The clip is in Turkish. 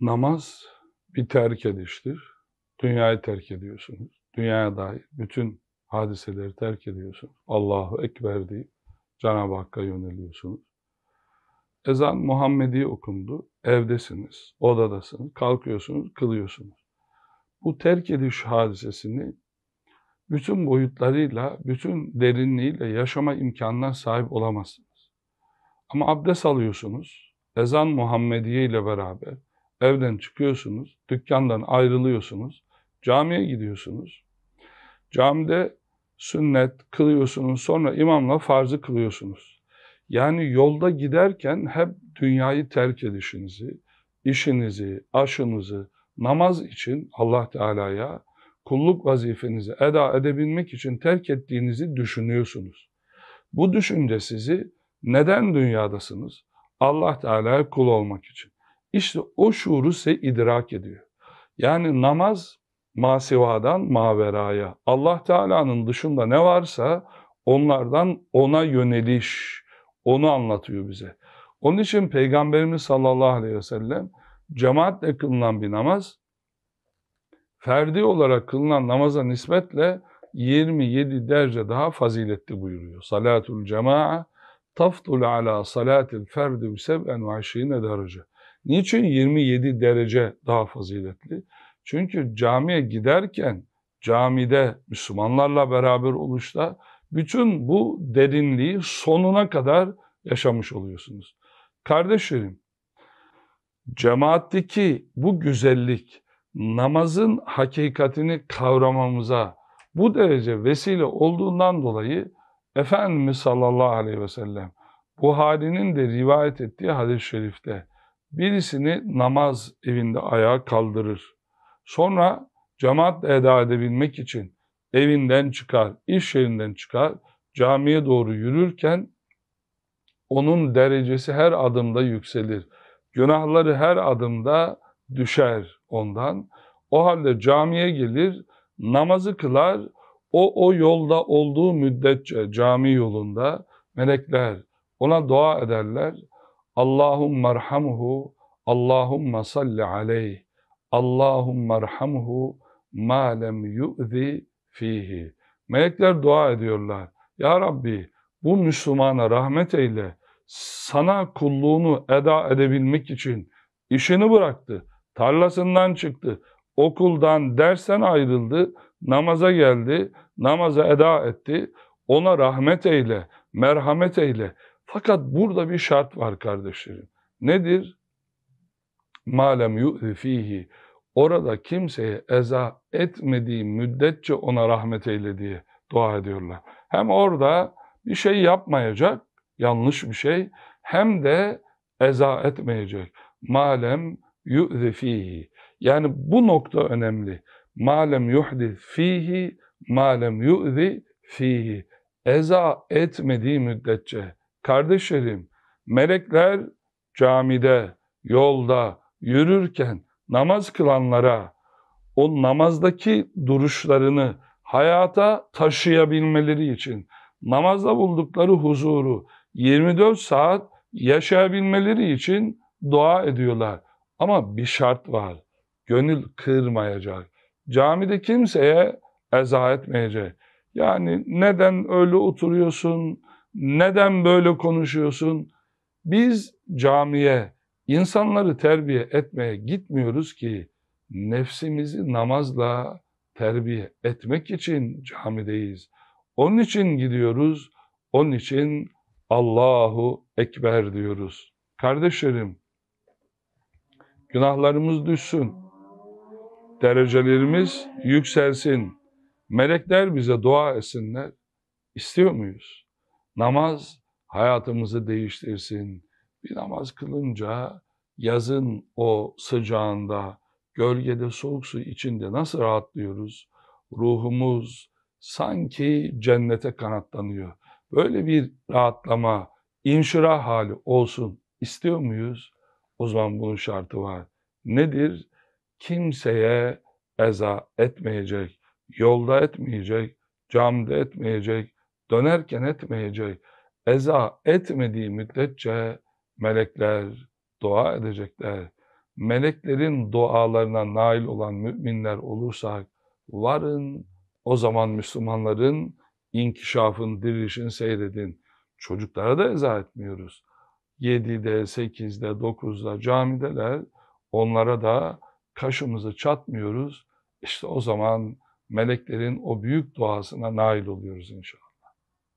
Namaz bir terk ediştir. Dünyayı terk ediyorsunuz. Dünyaya dair bütün hadiseleri terk ediyorsunuz. Allahu Ekber deyip Cenab-ı Hakk'a yöneliyorsunuz. Ezan Muhammedi okundu. Evdesiniz, odadasınız, kalkıyorsunuz, kılıyorsunuz. Bu terk ediş hadisesini bütün boyutlarıyla, bütün derinliğiyle yaşama imkanına sahip olamazsınız. Ama abdest alıyorsunuz. Ezan Muhammediye ile beraber evden çıkıyorsunuz, dükkandan ayrılıyorsunuz, camiye gidiyorsunuz. Camide sünnet kılıyorsunuz, sonra imamla farzı kılıyorsunuz. Yani yolda giderken hep dünyayı terk edişinizi, işinizi, aşınızı namaz için Allah Teala'ya kulluk vazifenizi eda edebilmek için terk ettiğinizi düşünüyorsunuz. Bu düşünce sizi neden dünyadasınız? Allah Teala'ya kul olmak için. İşte o şuuru ise idrak ediyor. Yani namaz masivadan maveraya, Allah Teala'nın dışında ne varsa onlardan ona yöneliş, onu anlatıyor bize. Onun için Peygamberimiz sallallahu aleyhi ve sellem cemaatle kılınan bir namaz, ferdi olarak kılınan namaza nispetle 27 derece daha faziletli buyuruyor. Salatul cema'a taftul ala salatil ferdi bi seb'en ve aşrine derece. Niçin 27 derece daha faziletli? Çünkü camiye giderken camide Müslümanlarla beraber oluşta bütün bu derinliği sonuna kadar yaşamış oluyorsunuz. Kardeşlerim, cemaatteki bu güzellik namazın hakikatini kavramamıza bu derece vesile olduğundan dolayı Efendimiz sallallahu aleyhi ve sellem Buhari'nin de rivayet ettiği hadis-i şerifte birisini namaz evinde ayağa kaldırır. Sonra cemaat eda edebilmek için evinden çıkar, iş yerinden çıkar, camiye doğru yürürken onun derecesi her adımda yükselir. Günahları her adımda düşer ondan. O halde camiye gelir, namazı kılar, o, o yolda olduğu müddetçe cami yolunda melekler ona dua ederler. Allahumma rahmhu, Allahumma salli aleyh, Allahumma rahmhu, ma lem yu'zi fihi. Melekler dua ediyorlar. Ya Rabbi bu Müslümana rahmet eyle. Sana kulluğunu eda edebilmek için işini bıraktı, tarlasından çıktı, okuldan, dersen ayrıldı, namaza geldi, namaza eda etti. Ona rahmet eyle, merhamet eyle. Fakat burada bir şart var kardeşlerim. Nedir? Malem yu'zi Orada kimseye eza etmediği müddetçe ona rahmet eyle diye dua ediyorlar. Hem orada bir şey yapmayacak, yanlış bir şey, hem de eza etmeyecek. Malem yu'zi Yani bu nokta önemli. Malem yuhdi fihi, malem yu'zi fihi. Eza etmediği müddetçe. Kardeşlerim, melekler camide, yolda yürürken namaz kılanlara o namazdaki duruşlarını hayata taşıyabilmeleri için namazda buldukları huzuru 24 saat yaşayabilmeleri için dua ediyorlar. Ama bir şart var. Gönül kırmayacak. Camide kimseye eza etmeyecek. Yani neden öyle oturuyorsun? neden böyle konuşuyorsun? Biz camiye, insanları terbiye etmeye gitmiyoruz ki nefsimizi namazla terbiye etmek için camideyiz. Onun için gidiyoruz, onun için Allahu Ekber diyoruz. Kardeşlerim, günahlarımız düşsün, derecelerimiz yükselsin, melekler bize dua etsinler. istiyor muyuz? Namaz hayatımızı değiştirsin. Bir namaz kılınca yazın o sıcağında, gölgede soğuk su içinde nasıl rahatlıyoruz? Ruhumuz sanki cennete kanatlanıyor. Böyle bir rahatlama, inşirah hali olsun istiyor muyuz? O zaman bunun şartı var. Nedir? Kimseye eza etmeyecek, yolda etmeyecek, camda etmeyecek, dönerken etmeyeceği eza etmediği müddetçe melekler dua edecekler. Meleklerin dualarına nail olan müminler olursak varın o zaman Müslümanların inkişafın, dirilişini seyredin. Çocuklara da eza etmiyoruz. 7'de, 8'de, 9'da camideler onlara da kaşımızı çatmıyoruz. İşte o zaman meleklerin o büyük duasına nail oluyoruz inşallah.